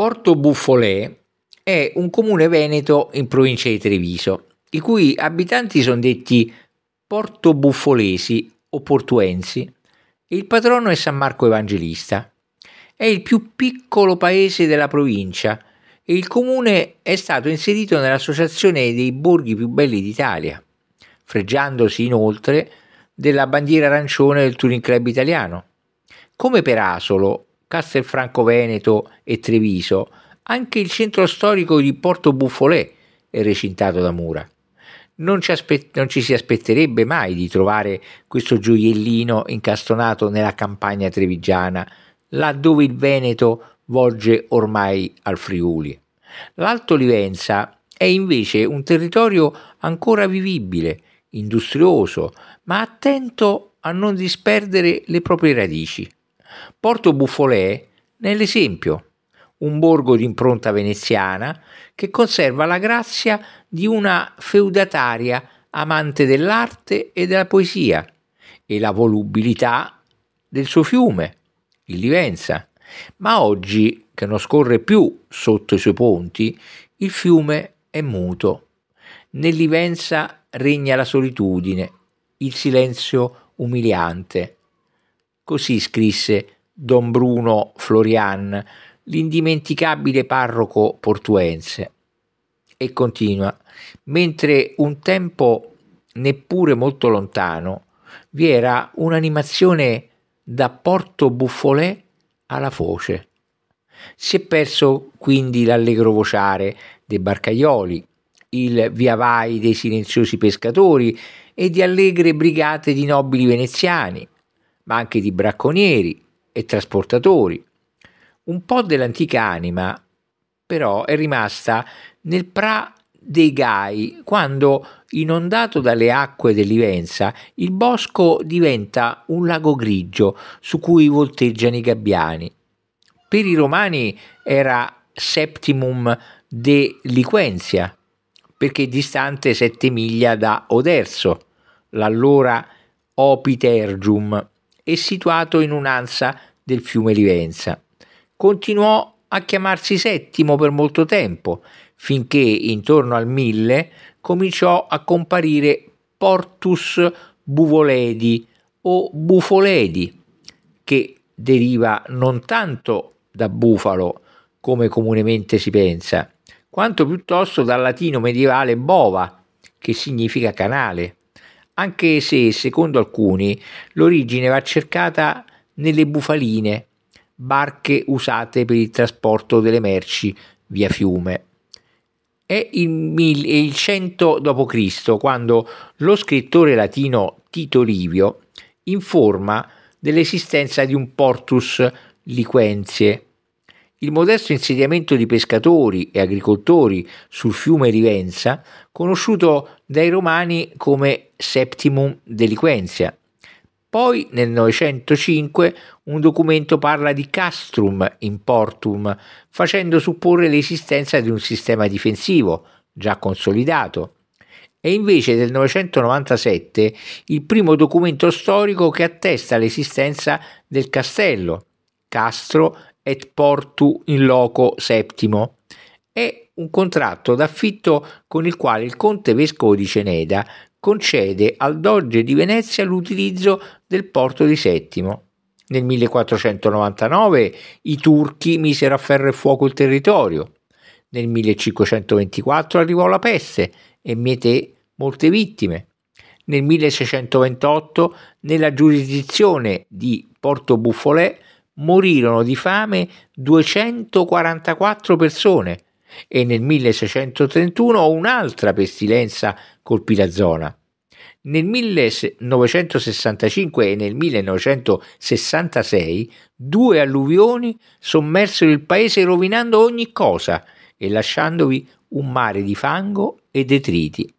Porto Buffolè è un comune veneto in provincia di Treviso, i cui abitanti sono detti portobuffolesi o portuensi. Il patrono è San Marco Evangelista. È il più piccolo paese della provincia e il comune è stato inserito nell'associazione dei borghi più belli d'Italia, fregiandosi inoltre della bandiera arancione del Touring Club italiano. Come per Asolo, Castelfranco Veneto e Treviso, anche il centro storico di Porto Buffolè è recintato da mura. Non ci, non ci, si aspetterebbe mai di trovare questo gioiellino incastonato nella campagna trevigiana, là dove il Veneto volge ormai al Friuli. L'Alto Livenza è invece un territorio ancora vivibile, industrioso, ma attento a non disperdere le proprie radici. Porto Buffolè nell'esempio, un borgo di impronta veneziana che conserva la grazia di una feudataria amante dell'arte e della poesia e la volubilità del suo fiume, il Livenza. Ma oggi, che non scorre più sotto i suoi ponti, il fiume è muto. Nell'Ivenza regna la solitudine, il silenzio umiliante. Così scrisse Don Bruno Florian, l'indimenticabile parroco portuense. E continua, mentre un tempo neppure molto lontano vi era un'animazione da Porto Buffolè alla Foce. Si è perso quindi l'allegro vociare dei barcaioli, il viavai dei silenziosi pescatori e di allegre brigate di nobili veneziani, ma anche di bracconieri e trasportatori. Un po' dell'antica anima però è rimasta nel pra dei Gai, quando, inondato dalle acque dell'Ivenza, il bosco diventa un lago grigio su cui volteggiano i gabbiani. Per i romani era Septimum de Liquenzia, perché distante sette miglia da Oderzo, l'allora Opitergium, e situato in un'ansa del fiume Livenza. Continuò a chiamarsi Settimo per molto tempo, finché intorno al 1000 cominciò a comparire Portus Buvoledi o Bufoledi, che deriva non tanto da bufalo, come comunemente si pensa, quanto piuttosto dal latino medievale bova, che significa canale anche se, secondo alcuni, l'origine va cercata nelle bufaline, barche usate per il trasporto delle merci via fiume. È il, 100 d.C. quando lo scrittore latino Tito Livio informa dell'esistenza di un portus liquenzie, il modesto insediamento di pescatori e agricoltori sul fiume Rivenza, conosciuto dai romani come Septimum Deliquentia. Poi nel 905 un documento parla di castrum in portum, facendo supporre l'esistenza di un sistema difensivo già consolidato. È invece nel 997 il primo documento storico che attesta l'esistenza del castello, castro et portu in loco VII è un contratto d'affitto con il quale il conte vescovo di Ceneda concede al doge di Venezia l'utilizzo del porto di Settimo. Nel 1499 i turchi misero a ferro e fuoco il territorio. Nel 1524 arrivò la peste e miete molte vittime. Nel 1628 nella giurisdizione di Porto Buffolè morirono di fame 244 persone e nel 1631 un'altra pestilenza colpì la zona. Nel 1965 e nel 1966 due alluvioni sommersero il paese rovinando ogni cosa e lasciandovi un mare di fango e detriti